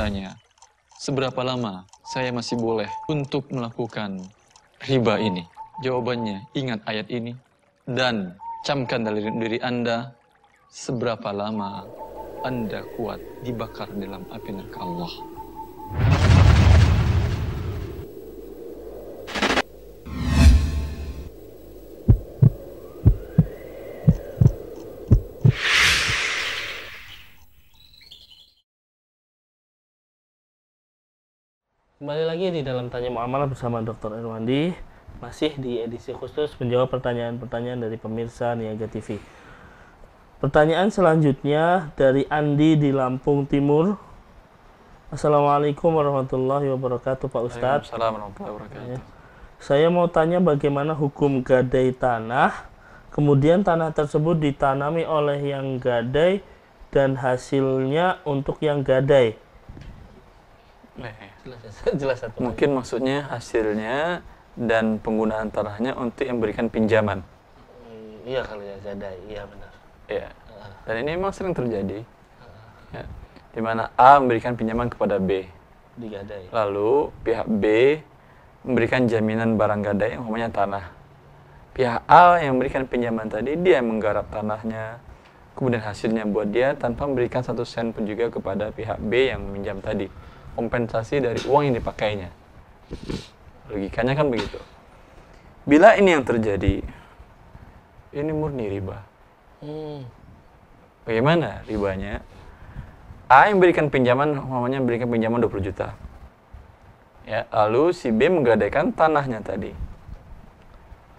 bertanya, seberapa lama saya masih boleh untuk melakukan riba ini? Jawabannya, ingat ayat ini dan camkan dari diri Anda seberapa lama Anda kuat dibakar dalam api neraka Allah. Kembali lagi di dalam Tanya Muamalah bersama Dr. Erwandi Masih di edisi khusus menjawab pertanyaan-pertanyaan dari pemirsa Niaga TV Pertanyaan selanjutnya dari Andi di Lampung Timur Assalamualaikum warahmatullahi wabarakatuh Pak Ustadz Assalamualaikum warahmatullahi wabarakatuh iya. Saya mau tanya bagaimana hukum gadai tanah Kemudian tanah tersebut ditanami oleh yang gadai dan hasilnya untuk yang gadai Nah, iya. jelas, satu. Mungkin maksudnya hasilnya dan penggunaan tanahnya untuk yang berikan pinjaman. Hmm, iya kalau ya, zadai. Iya benar. Iya. Dan ini memang sering terjadi. Ya. Di mana A memberikan pinjaman kepada B. Digadai. Lalu pihak B memberikan jaminan barang gadai yang umumnya tanah. Pihak A yang memberikan pinjaman tadi dia menggarap tanahnya, kemudian hasilnya buat dia tanpa memberikan satu sen pun juga kepada pihak B yang meminjam tadi kompensasi dari uang yang dipakainya. Logikanya kan begitu. Bila ini yang terjadi, ini murni riba. Hmm. Bagaimana ribanya? A yang berikan pinjaman, umpamanya berikan pinjaman 20 juta. Ya, lalu si B menggadaikan tanahnya tadi.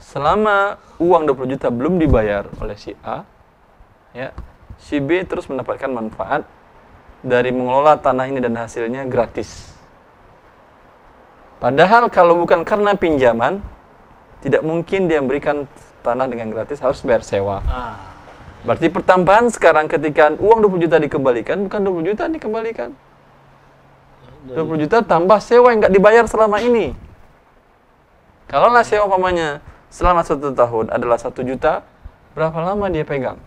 Selama uang 20 juta belum dibayar oleh si A, ya, si B terus mendapatkan manfaat dari mengelola tanah ini dan hasilnya gratis. Padahal kalau bukan karena pinjaman, tidak mungkin dia memberikan tanah dengan gratis, harus bayar sewa. Ah. Berarti pertambahan sekarang ketika uang 20 juta dikembalikan, bukan 20 juta dikembalikan. 20 juta tambah sewa yang nggak dibayar selama ini. Kalau lah sewa pamannya selama satu tahun adalah satu juta, berapa lama dia pegang?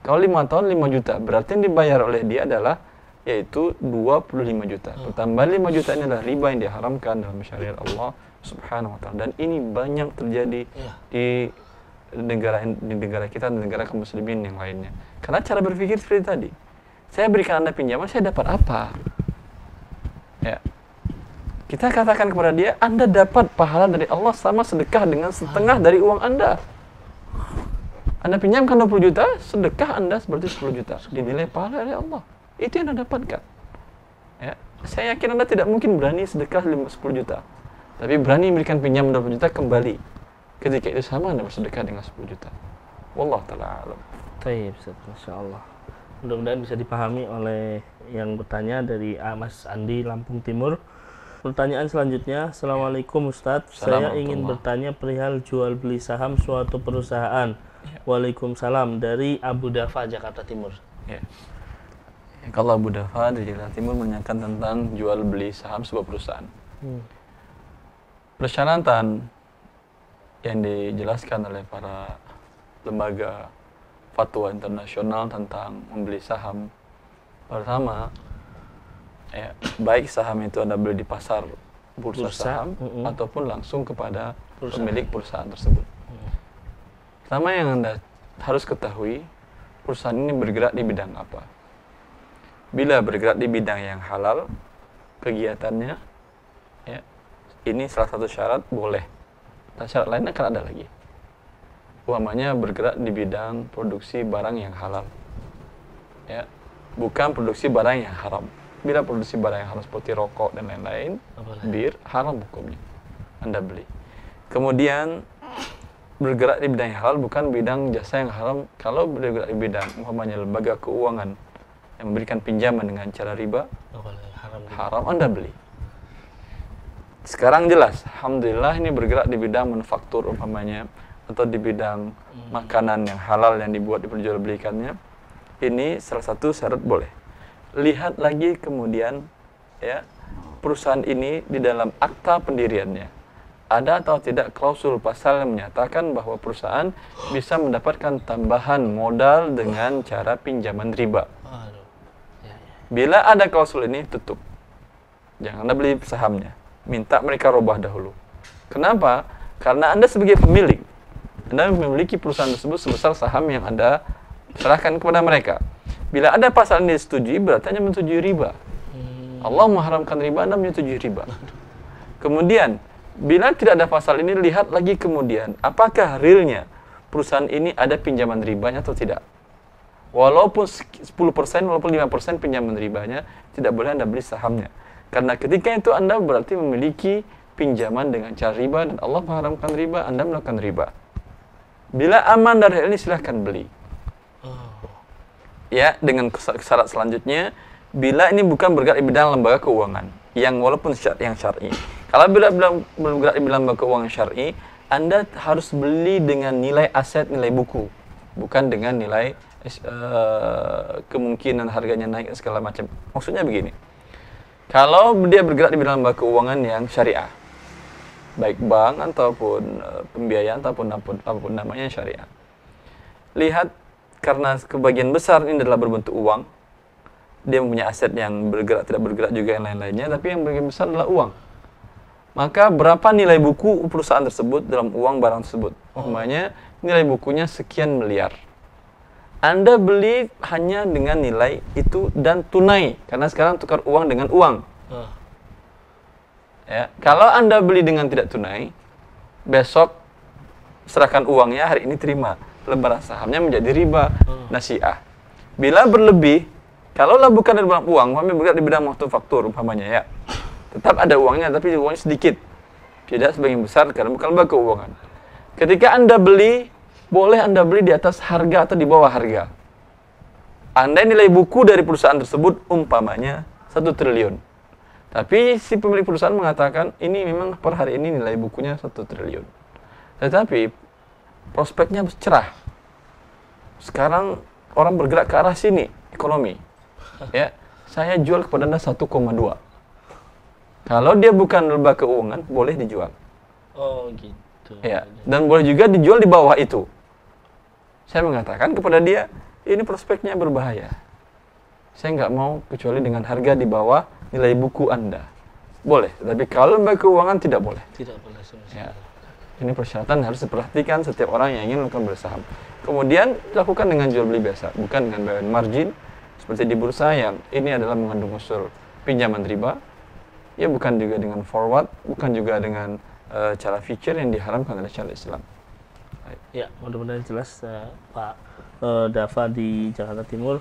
Kalau lima tahun lima juta, berarti yang dibayar oleh dia adalah yaitu 25 juta. Hmm. Pertambahan 5 juta ini adalah riba yang diharamkan dalam syariat Allah Subhanahu wa taala dan ini banyak terjadi iya. di negara di negara kita dan negara kaum muslimin yang lainnya. Karena cara berpikir seperti tadi. Saya berikan Anda pinjaman, saya dapat apa? Ya. Kita katakan kepada dia, Anda dapat pahala dari Allah sama sedekah dengan setengah dari uang Anda. Anda pinjamkan 20 juta, sedekah Anda seperti 10 juta. Dinilai pahala dari Allah itu yang Anda dapatkan. Ya. Saya yakin Anda tidak mungkin berani sedekah 10 juta. Tapi berani memberikan pinjam 20 juta kembali. Ketika itu sama Anda bersedekah dengan 10 juta. Wallah ta'ala alam. Taib, Masya Allah. Mudah-mudahan bisa dipahami oleh yang bertanya dari Mas Andi Lampung Timur. Pertanyaan selanjutnya, Assalamualaikum Ustadz, saya ingin bertanya perihal jual beli saham suatu perusahaan. Ya. Waalaikumsalam dari Abu Dhafa, Jakarta Timur. Ya. Kalau Abu Dafa dari Jakarta Timur menanyakan tentang jual beli saham sebuah perusahaan. Hmm. Persyaratan yang dijelaskan oleh para lembaga fatwa internasional tentang membeli saham pertama ya, baik saham itu anda beli di pasar bursa, bursa saham mm -hmm. ataupun langsung kepada perusahaan. pemilik perusahaan tersebut. Pertama yang anda harus ketahui perusahaan ini bergerak di bidang apa bila bergerak di bidang yang halal kegiatannya ya ini salah satu syarat boleh nah, syarat lainnya akan ada lagi umpamanya bergerak di bidang produksi barang yang halal ya bukan produksi barang yang haram bila produksi barang yang haram seperti rokok dan lain-lain bir haram hukumnya anda beli kemudian bergerak di bidang yang halal bukan bidang jasa yang haram kalau bergerak di bidang umpamanya lembaga keuangan yang memberikan pinjaman dengan cara oh, riba haram Anda beli. Sekarang jelas, alhamdulillah ini bergerak di bidang manufaktur umpamanya atau di bidang hmm. makanan yang halal yang dibuat diperjualbelikannya. Ini salah satu syarat boleh. Lihat lagi kemudian ya perusahaan ini di dalam akta pendiriannya ada atau tidak klausul pasal yang menyatakan bahwa perusahaan bisa mendapatkan tambahan modal dengan cara pinjaman riba. Bila ada klausul ini, tutup. Jangan Anda beli sahamnya. Minta mereka rubah dahulu. Kenapa? Karena Anda sebagai pemilik, Anda memiliki perusahaan tersebut sebesar saham yang Anda serahkan kepada mereka. Bila ada pasal ini setuju, berarti Anda menyetujui riba. Hmm. Allah mengharamkan riba, Anda menyetujui riba. Kemudian, bila tidak ada pasal ini, lihat lagi kemudian, apakah realnya perusahaan ini ada pinjaman ribanya atau tidak. Walaupun 10%, walaupun 5% pinjaman ribanya, tidak boleh Anda beli sahamnya. Karena ketika itu Anda berarti memiliki pinjaman dengan cara riba dan Allah mengharamkan riba, Anda melakukan riba. Bila aman dari hal ini silahkan beli. Oh. Ya, dengan syarat selanjutnya, bila ini bukan bergerak di bidang lembaga keuangan yang walaupun syar yang syar'i. Kalau bila belum bergerak di bidang lembaga keuangan syar'i, Anda harus beli dengan nilai aset, nilai buku, bukan dengan nilai uh, kemungkinan harganya naik segala macam. Maksudnya begini, kalau dia bergerak di bidang lembaga keuangan yang syariah, baik bank ataupun uh, pembiayaan ataupun apapun, apapun namanya syariah, lihat karena kebagian besar ini adalah berbentuk uang, dia mempunyai aset yang bergerak tidak bergerak juga yang lain-lainnya, tapi yang bagian besar adalah uang maka berapa nilai buku perusahaan tersebut dalam uang barang tersebut? Oh. Umpamanya nilai bukunya sekian miliar. Anda beli hanya dengan nilai itu dan tunai karena sekarang tukar uang dengan uang. Uh. Ya, kalau Anda beli dengan tidak tunai, besok serahkan uangnya hari ini terima. Lebaran sahamnya menjadi riba uh. nasiah. Bila berlebih, kalau lah bukan dari uang, kami bergerak di bidang waktu faktur umpamanya ya. Tetap ada uangnya tapi uangnya sedikit. Tidak sebagian besar karena bukan lembaga keuangan. Ketika Anda beli boleh Anda beli di atas harga atau di bawah harga. Anda nilai buku dari perusahaan tersebut umpamanya 1 triliun. Tapi si pemilik perusahaan mengatakan ini memang per hari ini nilai bukunya 1 triliun. Tetapi prospeknya cerah. Sekarang orang bergerak ke arah sini, ekonomi. Ya, saya jual kepada Anda 1,2. Kalau dia bukan lembaga keuangan, boleh dijual. Oh, gitu. Ya, dan boleh juga dijual di bawah itu. Saya mengatakan kepada dia, ini prospeknya berbahaya. Saya nggak mau kecuali dengan harga di bawah nilai buku Anda. Boleh, tapi kalau lembaga keuangan tidak boleh. Tidak boleh sama Ya. Ini persyaratan harus diperhatikan setiap orang yang ingin melakukan bersaham. Kemudian lakukan dengan jual beli biasa, bukan dengan bayar margin seperti di bursa yang ini adalah mengandung unsur pinjaman riba. Ya bukan juga dengan forward, bukan juga dengan uh, cara feature yang diharamkan oleh syariat Islam. Ya, mudah-mudahan jelas uh, Pak uh, eh, Dafa di Jakarta Timur.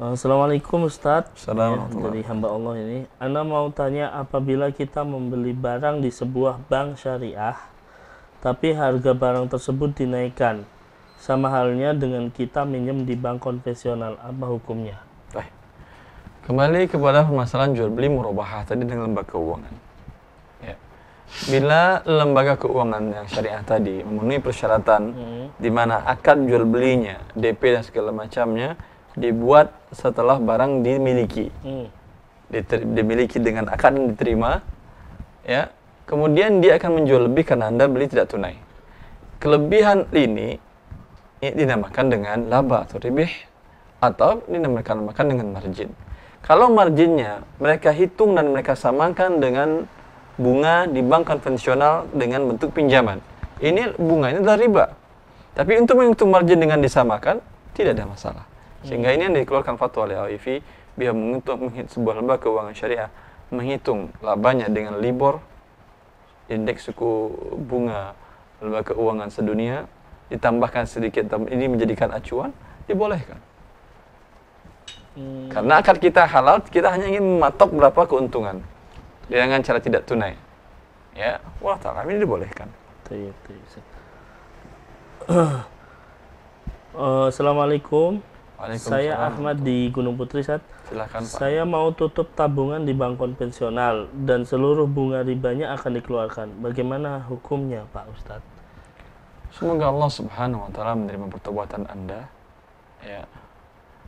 Uh, Assalamualaikum Ustadz. Assalamualaikum. dari hamba Allah ini. Anda mau tanya apabila kita membeli barang di sebuah bank syariah, tapi harga barang tersebut dinaikkan. Sama halnya dengan kita minjem di bank konvensional, apa hukumnya? Kembali kepada permasalahan jual beli murabahah tadi dengan lembaga keuangan Bila lembaga keuangan yang syariah tadi memenuhi persyaratan hmm. di mana akad jual belinya, DP dan segala macamnya dibuat setelah barang dimiliki. Hmm. dimiliki dengan akad yang diterima ya. Kemudian dia akan menjual lebih karena Anda beli tidak tunai. Kelebihan ini, ini dinamakan dengan laba atau ribih atau dinamakan dengan margin. Kalau marginnya mereka hitung dan mereka samakan dengan bunga di bank konvensional dengan bentuk pinjaman. Ini bunganya adalah riba. Tapi untuk menghitung margin dengan disamakan, tidak ada masalah. Sehingga ini yang dikeluarkan fatwa oleh AIV, biar menghitung sebuah lembaga keuangan syariah, menghitung labanya dengan LIBOR, indeks suku bunga lembaga keuangan sedunia, ditambahkan sedikit, ini menjadikan acuan, dibolehkan. Hmm. Karena akar kita halal, kita hanya ingin mematok berapa keuntungan dengan cara tidak tunai. Ya, Allah Ta'ala ini dibolehkan. Eh, Assalamualaikum. Saya Ahmad di Gunung Putri Sat. Silakan, Pak. Saya mau tutup tabungan di bank konvensional dan seluruh bunga ribanya akan dikeluarkan. Bagaimana hukumnya, Pak Ustadz? Semoga Allah Subhanahu wa taala menerima pertobatan Anda. Ya.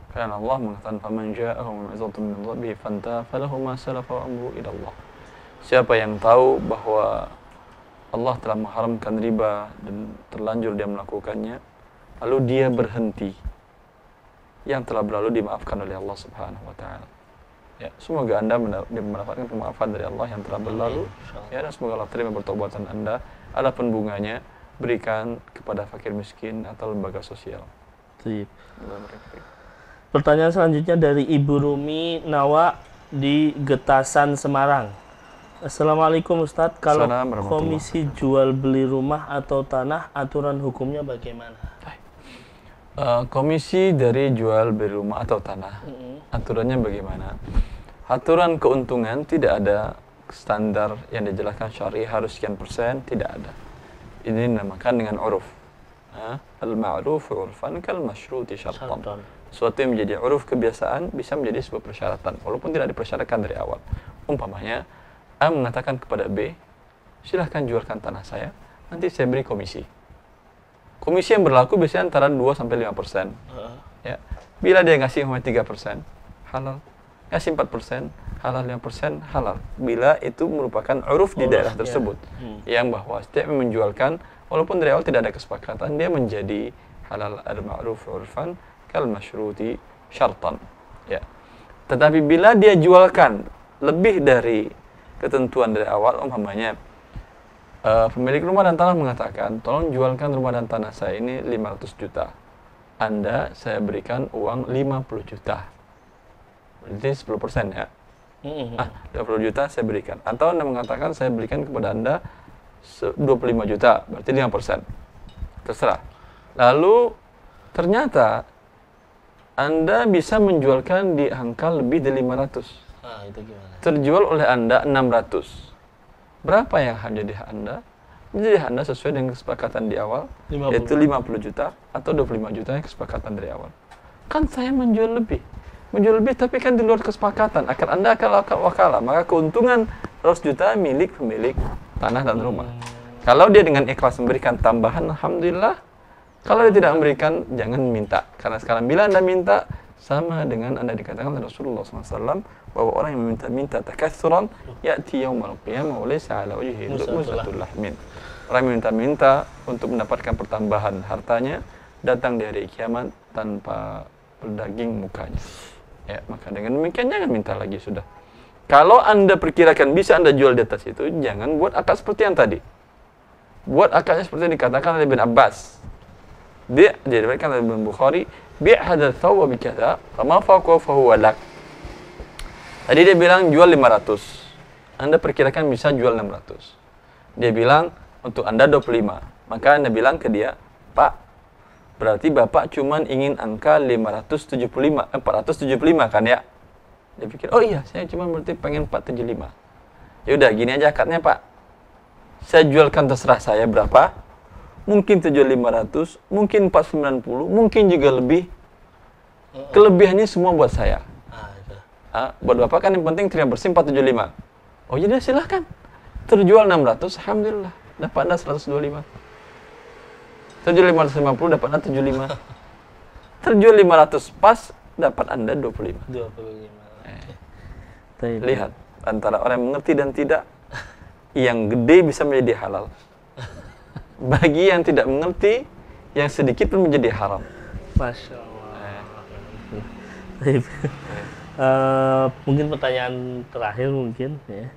Karena Allah mengatakan faman ja'ahu mau'izatun min rabbihi fanta falahu ma salafa wa amru ila Allah. Siapa yang tahu bahwa Allah telah mengharamkan riba dan terlanjur dia melakukannya, lalu dia berhenti. Yang telah berlalu dimaafkan oleh Allah Subhanahu wa taala. Ya, semoga Anda mendapatkan kemaafan dari Allah yang telah berlalu. Ya, dan semoga Allah terima pertobatan Anda. Adapun bunganya berikan kepada fakir miskin atau lembaga sosial. Sip. Pertanyaan selanjutnya dari Ibu Rumi Nawa di Getasan Semarang. Assalamualaikum Ustadz, kalau komisi jual beli rumah atau tanah, aturan hukumnya bagaimana? Uh, komisi dari jual beli rumah atau tanah, mm -hmm. aturannya bagaimana? Aturan keuntungan tidak ada standar yang dijelaskan syari harus sekian persen, tidak ada. Ini dinamakan dengan uruf. Huh? Nah, al-ma'ruf urfan kal masyruti syartan. Suatu yang menjadi uruf kebiasaan bisa menjadi sebuah persyaratan, walaupun tidak dipersyaratkan dari awal. Umpamanya, A mengatakan kepada B, silahkan jualkan tanah saya, nanti saya beri komisi. Komisi yang berlaku biasanya antara 2 sampai 5 persen. Ya. Bila dia ngasih cuma 3 persen, halal. Ngasih 4 persen, halal 5 persen, halal. Bila itu merupakan uruf di daerah ya. tersebut. Hmm. Yang bahwa setiap menjualkan, walaupun dari awal tidak ada kesepakatan, dia menjadi halal al-ma'ruf urfan kal masyruti syartan. Ya. Tetapi bila dia jualkan lebih dari ketentuan dari awal om hambanya uh, eh, pemilik rumah dan tanah mengatakan tolong jualkan rumah dan tanah saya ini 500 juta anda saya berikan uang 50 juta berarti 10 persen ya mm-hmm. ah 20 juta saya berikan atau anda mengatakan saya berikan kepada anda 25 juta berarti 5 persen terserah lalu ternyata anda bisa menjualkan di angka lebih dari 500 Ah, itu gimana? Terjual oleh Anda 600. Berapa yang jadi hak Anda? Jadi Anda sesuai dengan kesepakatan di awal 50. yaitu 50 juta atau 25 juta yang kesepakatan dari awal. Kan saya menjual lebih. Menjual lebih tapi kan di luar kesepakatan. Akan Anda akan lakukan wakala, maka keuntungan 100 juta milik pemilik tanah dan rumah. Hmm. Kalau dia dengan ikhlas memberikan tambahan alhamdulillah. Kalau dia tidak memberikan jangan minta karena sekarang bila Anda minta sama dengan anda dikatakan oleh Rasulullah SAW bahwa orang yang meminta-minta takathuran ya yaumal qiyamah wa oleh ala wajhihi lu'muzatul lahmin. Orang yang meminta-minta untuk mendapatkan pertambahan hartanya datang dari kiamat tanpa berdaging mukanya. Ya, maka dengan demikian jangan minta lagi sudah. Kalau Anda perkirakan bisa Anda jual di atas itu, jangan buat akal seperti yang tadi. Buat akalnya seperti yang dikatakan oleh Ibn Abbas. Dia diriwayatkan oleh Ibn Bukhari bi hadal tahu bi ma faqa fa walak lak tadi dia bilang jual 500 anda perkirakan bisa jual 600 dia bilang untuk anda 25 maka anda bilang ke dia pak berarti bapak cuma ingin angka 575 eh, 475 kan ya dia pikir oh iya saya cuma berarti pengen 475 ya udah gini aja akadnya pak saya jualkan terserah saya berapa mungkin 7500, mungkin 490, mungkin juga lebih. Kelebihannya semua buat saya. Ah, iya. ah buat Bapak kan yang penting terima bersih 475. Oh jadi silahkan. Terjual 600, Alhamdulillah. Dapat Anda 125. Terjual 550, dapat Anda 75. Terjual 500 pas, dapat Anda 25. 25. Eh. Lihat, antara orang yang mengerti dan tidak, yang gede bisa menjadi halal. bagi yang tidak mengerti yang sedikit pun menjadi haram. Masya Allah. Eh. uh, mungkin pertanyaan terakhir mungkin ya.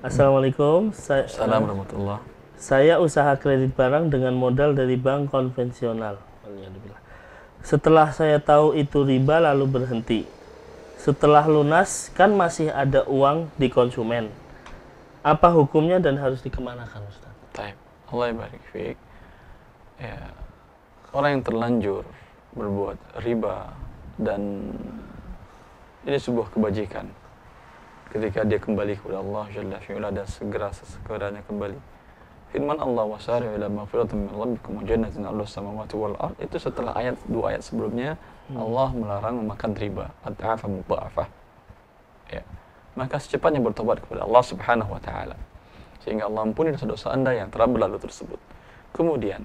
Assalamualaikum. Saya, Assalamualaikum uh, Saya usaha kredit barang dengan modal dari bank konvensional. Setelah saya tahu itu riba lalu berhenti. Setelah lunas kan masih ada uang di konsumen. Apa hukumnya dan harus dikemanakan Ustaz? Time. Allah barik fiik ya orang yang terlanjur berbuat riba dan ini sebuah kebajikan ketika dia kembali kepada Allah Jalla fi'ala dan segera sesegeranya kembali firman Allah wasari ila maghfiratin min rabbikum wa jannatin Allah samawati wal ard itu setelah ayat dua ayat sebelumnya hmm. Allah melarang memakan riba at'afa mudha'afah ya maka secepatnya bertobat kepada Allah Subhanahu wa taala sehingga Allah ampuni dosa-dosa Anda yang telah berlalu tersebut. Kemudian,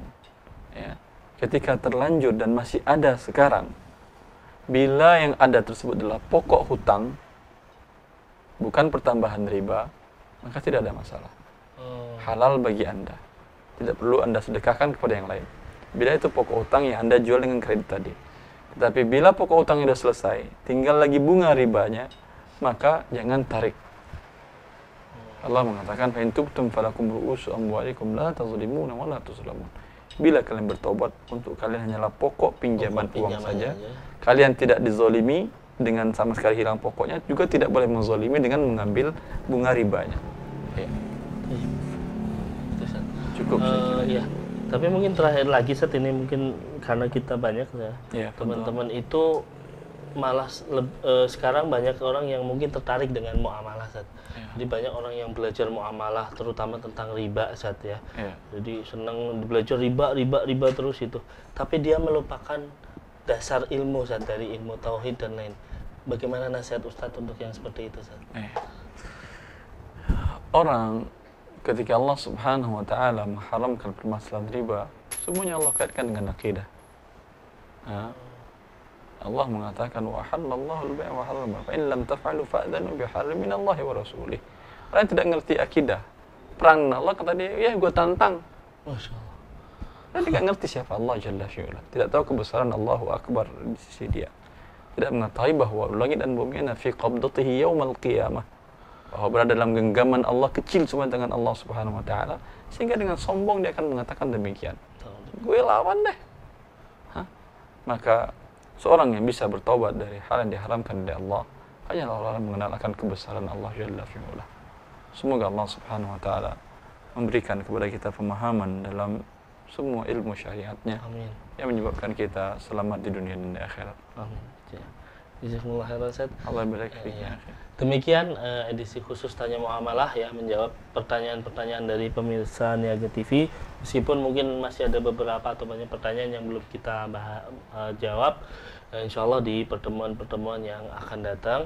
ya, ketika terlanjur dan masih ada sekarang, bila yang ada tersebut adalah pokok hutang, bukan pertambahan riba, maka tidak ada masalah. Oh. Halal bagi Anda. Tidak perlu Anda sedekahkan kepada yang lain. Bila itu pokok hutang yang Anda jual dengan kredit tadi. Tetapi bila pokok hutangnya sudah selesai, tinggal lagi bunga ribanya, maka jangan tarik. Allah mengatakan fa intubtum falakum ru'usu amwalikum la tazlimuna wa la tuzlamun. Bila kalian bertobat untuk kalian hanyalah pokok pinjaman pokok uang saja. Ya. Kalian tidak dizolimi dengan sama sekali hilang pokoknya juga tidak boleh menzolimi dengan mengambil bunga ribanya. Ya. Cukup uh, Ya. Tapi mungkin terakhir lagi saat ini mungkin karena kita banyak ya, ya teman-teman ya, itu malah uh, sekarang banyak orang yang mungkin tertarik dengan muamalah Sat. Iya. Jadi banyak orang yang belajar muamalah terutama tentang riba saat ya. Yeah. Jadi senang belajar riba, riba, riba terus itu. Tapi dia melupakan dasar ilmu saat dari ilmu tauhid dan lain. Bagaimana nasihat Ustadz untuk yang seperti itu saat Yeah. Orang ketika Allah Subhanahu wa taala mengharamkan permasalahan riba, semuanya Allah kaitkan dengan akidah. Nah, Allah mengatakan wa halallahu al-bai' wa harrama fa in lam taf'alu fa'dhanu bi min Allah wa rasulih. Orang tidak ngerti akidah, perang Allah kata dia, "Ya, gua tantang." Masya Allah. Dia tidak ngerti siapa Allah Jalla Syu'la. Tidak tahu kebesaran Allahu Akbar di sisi dia. Tidak mengetahui bahwa langit dan bumi ana fi qabdatihi yaumal qiyamah. Bahwa berada dalam genggaman Allah kecil cuma dengan Allah Subhanahu wa taala sehingga dengan sombong dia akan mengatakan demikian. Gue lawan deh. Hah? Maka Seorang yang bisa bertobat dari hal yang diharamkan dari Allah hanyalah orang yang mengenal akan kebesaran Allah Jalla fi'ala. Semoga Allah Subhanahu wa taala memberikan kepada kita pemahaman dalam semua ilmu syariatnya Amin. yang menyebabkan kita selamat di dunia dan di akhirat. Amin. Jazakumullah khairan Ustaz. Allah berkahi. ya. Demikian uh, edisi khusus tanya muamalah ya menjawab pertanyaan-pertanyaan dari pemirsa Niaga TV. Meskipun mungkin masih ada beberapa atau banyak pertanyaan yang belum kita bahas, uh, eh, jawab, uh, eh, insya Allah di pertemuan-pertemuan yang akan datang.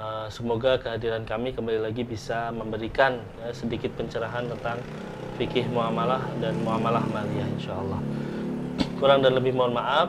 Uh, semoga kehadiran kami kembali lagi bisa memberikan uh, sedikit pencerahan tentang fikih muamalah dan muamalah maliyah insya Allah. Kurang dan lebih mohon maaf.